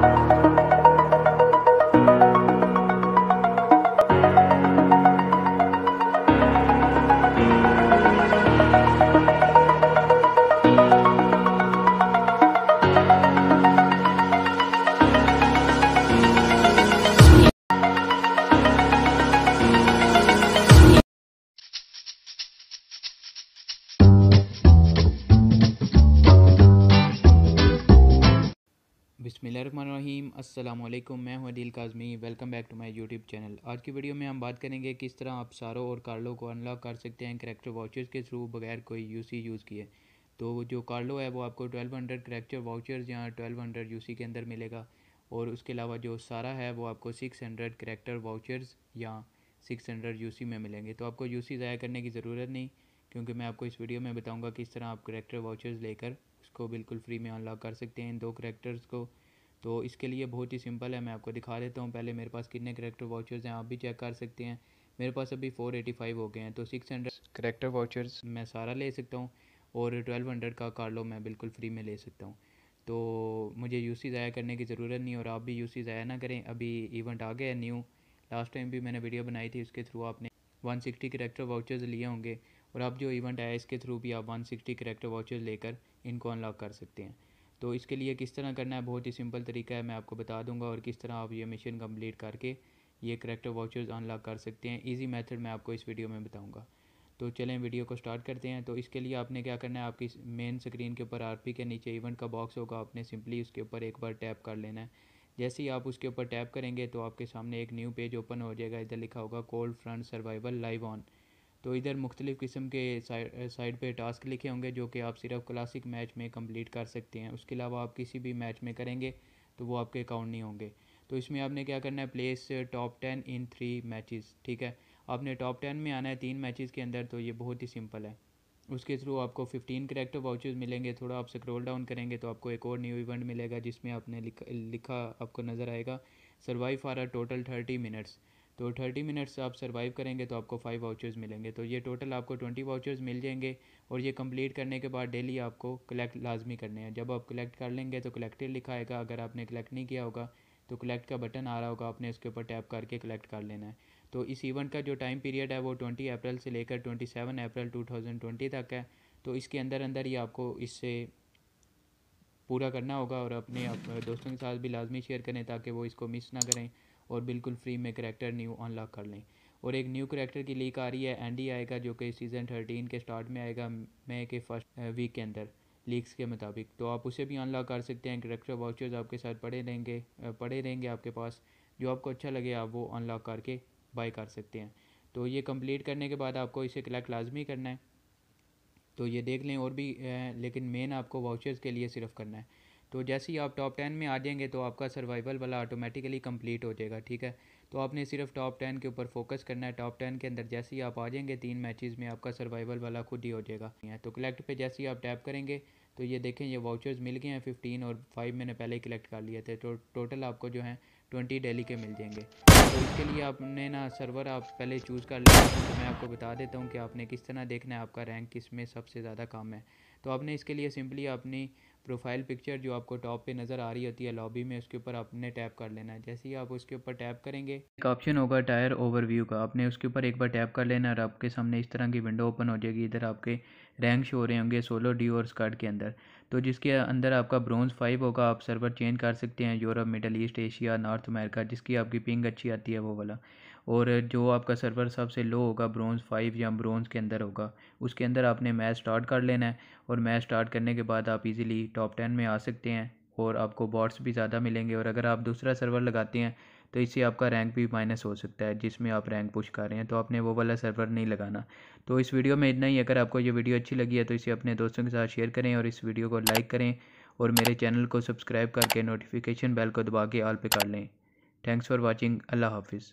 Thank you. बिस्मिल्लाहिर्रहमानिर्रहीम अस्सलाम वालेकुम मैं हूं Adeel Kazmi welcome back to my YouTube channel आज की वीडियो में हम बात करेंगे किस तरह आप सारो और कार्लो को अनलॉक कर सकते हैं करैक्टर वाउचर्स के थ्रू बगैर कोई यूसी यूज़ किए तो जो कार्लो है वो आपको 1200 हंड्रेड करैक्टर वाउचर्स या 1200 यूसी के अंदर मिलेगा और उसके अलावा जो सारा है वो आपको सिक्स हंड्रेड करैक्टर वाउचर्स या सिक्स हंड्रेड यूसी में मिलेंगे तो आपको यूसी ज़ाया करने की ज़रूरत नहीं क्योंकि मैं आपको इस वीडियो में बताऊँगा किस तरह आप करैक्टर वाउचर्स लेकर उसको बिल्कुल फ्री में अनलॉक कर सकते हैं इन दो करैक्टर्स को तो इसके लिए बहुत ही सिंपल है मैं आपको दिखा देता हूँ पहले मेरे पास कितने करेक्टर वाउचर्स हैं आप भी चेक कर सकते हैं मेरे पास अभी 485 हो गए हैं तो 600 करेक्टर वाउचर्स मैं सारा ले सकता हूँ और 1200 का कार्लो मैं बिल्कुल फ्री में ले सकता हूँ तो मुझे यूसी ज़ाया करने की ज़रूरत नहीं और आप भी यूसी ज़ाया ना करें अभी इवेंट आ गया है न्यू लास्ट टाइम भी मैंने वीडियो बनाई थी उसके थ्रू आपने वन सिक्सटी करेक्टर वाउचर्स लिए होंगे और अब जो इवेंट आया इसके थ्रू भी आप वन सिक्सटी करेक्टर वाउचर्स लेकर इनको अनलॉक कर सकते हैं तो इसके लिए किस तरह करना है बहुत ही सिंपल तरीका है मैं आपको बता दूंगा और किस तरह आप ये मिशन कंप्लीट करके ये करेक्टर वाचर्स अनलॉक कर सकते हैं इजी मेथड मैं आपको इस वीडियो में बताऊंगा तो चलें वीडियो को स्टार्ट करते हैं तो इसके लिए आपने क्या करना है आपकी मेन स्क्रीन के ऊपर आर के नीचे इवेंट का बॉक्स होगा आपने सिंपली उसके ऊपर एक बार टैप कर लेना है जैसे ही आप उसके ऊपर टैप करेंगे तो आपके सामने एक न्यू पेज ओपन हो जाएगा इधर लिखा होगा cold front survival live on तो इधर मुख्तलिफ़ किस्म के साइड पे टास्क लिखे होंगे जो कि आप सिर्फ क्लासिक मैच में कंप्लीट कर सकते हैं उसके अलावा आप किसी भी मैच में करेंगे तो वो आपके अकाउंट नहीं होंगे तो इसमें आपने क्या करना है place top ten in three matches ठीक है आपने टॉप टेन में आना है तीन मैचेस के अंदर तो ये बहुत ही सिंपल है उसके थ्रू आपको फिफ्टीन करेक्टर वाउचर्स मिलेंगे थोड़ा आप स्क्रॉल डाउन करेंगे तो आपको एक और न्यू इवेंट मिलेगा जिसमें आपने लिखा, लिखा आपको नज़र आएगा survive for a total thirty minutes तो थर्टी मिनट्स आप सर्वाइव करेंगे तो आपको फाइव वाउचर्स मिलेंगे तो ये टोटल आपको ट्वेंटी वाउचर्स मिल जाएंगे और ये कंप्लीट करने के बाद डेली आपको कलेक्ट लाजमी करने हैं जब आप कलेक्ट कर लेंगे तो कलेक्टेड लिखा आएगा अगर आपने कलेक्ट नहीं किया होगा तो कलेक्ट का बटन आ रहा होगा आपने उसके ऊपर टैप करके कलेक्ट कर लेना है तो इस इवेंट का जो टाइम पीरियड है वो ट्वेंटी अप्रैल से लेकर twenty seven April two thousand twenty तक है तो इसके अंदर अंदर ही आपको इससे पूरा करना होगा और अपने आप दोस्तों के साथ भी लाजमी शेयर करें ताकि वो इसको मिस ना करें और बिल्कुल फ्री में करेक्टर न्यू अनलॉक कर लें और एक न्यू करेक्टर की लीक आ रही है एन आएगा जो कि सीज़न थर्टीन के स्टार्ट में आएगा मई के फर्स्ट वीक के अंदर लीक्स के मुताबिक तो आप उसे भी अनलॉक कर सकते हैं करेक्टर वाउचर्स आपके साथ पड़े रहेंगे पड़े रहेंगे आपके पास जो आपको अच्छा लगे आप वो अनलॉक करके बाई कर सकते हैं तो ये कंप्लीट करने के बाद आपको इसे कलेक्ट लाजमी करना है तो ये देख लें और भी लेकिन मेन आपको वाउचर्स के लिए सिर्फ करना है तो जैसे ही आप टॉप टेन में आ जाएंगे तो आपका सर्वाइवल वाला ऑटोमेटिकली कंप्लीट हो जाएगा ठीक है तो आपने सिर्फ टॉप टेन के ऊपर फोकस करना है टॉप टेन के अंदर जैसे ही आप आ जाएंगे तीन मैचेस में आपका सर्वाइवल वाला खुद ही हो जाएगा तो कलेक्ट पे जैसे ही आप टैप करेंगे तो ये देखें ये वाउचर्स मिल गए हैं फिफ्टीन और फाइव मैंने पहले ही कलेक्ट कर लिए थे तो टोटल आपको जो है ट्वेंटी डेली के मिल जाएंगे तो इसके लिए आपने ना सर्वर आप पहले चूज़ कर लिया तो मैं आपको बता देता हूँ कि आपने किस तरह देखना है आपका रैंक किस में सबसे ज़्यादा कम है तो आपने इसके लिए सिंपली अपनी प्रोफाइल पिक्चर जो आपको टॉप पे नज़र आ रही होती है लॉबी में उसके ऊपर आपने टैप कर लेना है जैसे ही आप उसके ऊपर टैप करेंगे एक ऑप्शन होगा टायर ओवरव्यू का आपने उसके ऊपर एक बार टैप कर लेना और आपके सामने इस तरह की विंडो ओपन हो जाएगी इधर आपके रैंक शो हो रहे होंगे सोलो डी और स्कर्ट के अंदर तो जिसके अंदर आपका ब्रॉन्ज फाइव होगा आप सर्वर चेंज कर सकते हैं Europe Middle East Asia North America जिसकी आपकी पिंग अच्छी आती है वो वाला और जो आपका सर्वर सबसे लो होगा ब्रॉन्ज फाइव या ब्रॉन्ज के अंदर होगा उसके अंदर आपने मैच स्टार्ट कर लेना है और मैच स्टार्ट करने के बाद आप इजीली टॉप टेन में आ सकते हैं और आपको बॉट्स भी ज़्यादा मिलेंगे और अगर आप दूसरा सर्वर लगाते हैं तो इससे आपका रैंक भी माइनस हो सकता है जिसमें आप रैंक पुश कर रहे हैं तो आपने वो वाला सर्वर नहीं लगाना तो इस वीडियो में इतना ही अगर आपको ये वीडियो अच्छी लगी है तो इसे अपने दोस्तों के साथ शेयर करें और इस वीडियो को लाइक करें और मेरे चैनल को सब्सक्राइब करके नोटिफिकेशन बेल को दबा के ऑल पे कर लें थैंक्स फॉर वॉचिंग अल्लाह हाफिज़